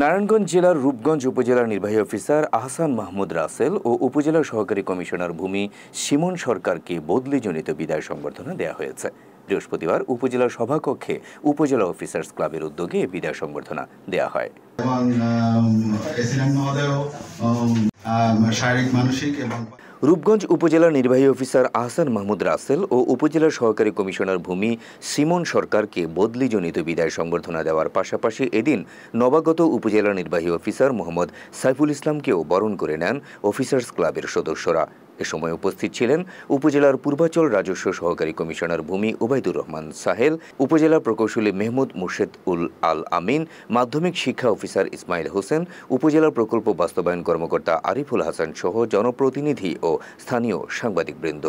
নারায়ণগঞ্জ জেলার রূপগঞ্জ উপজেলার নির্বাহী অফিসার আহসান মাহমুদ রাসেল ও উপজেলা সহকারী কমিশনার ভূমি সিমন সরকারকে বদলিজনিত বিদায় সংবর্ধনা দেওয়া হয়েছে বৃহস্পতিবার উপজেলা সভাকক্ষে উপজেলা অফিসার্স ক্লাবের উদ্যোগে বিদায় সংবর্ধনা দেওয়া হয় শারীরিক মানসিক এবং রূপগঞ্জ উপজেলা নির্বাহী অফিসার আহসান মাহমুদ রাসেল ও উপজেলা সহকারী কমিশনার ভূমি সিমন সরকারকে বদলিজনিত বিদায় সংবর্ধনা দেওয়ার পাশাপাশি এদিন নবাগত উপজেলা নির্বাহী অফিসার মোহাম্মদ সাইফুল ইসলামকেও বরণ করে নেন অফিসার্স ক্লাবের সদস্যরা এ সময় উপস্থিত ছিলেন উপজেলার পূর্বাচল রাজস্ব সহকারী কমিশনার ভূমি ওবায়দুর রহমান সাহেল উপজেলা প্রকৌশলী মেহমুদ মুর্শেদ উল আল আমিন মাধ্যমিক শিক্ষা অফিসার ইসমাইল হোসেন উপজেলা প্রকল্প বাস্তবায়ন কর্মকর্তা আরিফুল হাসান সহ জনপ্রতিনিধি ও স্থানীয় সাংবাদিকবৃন্দ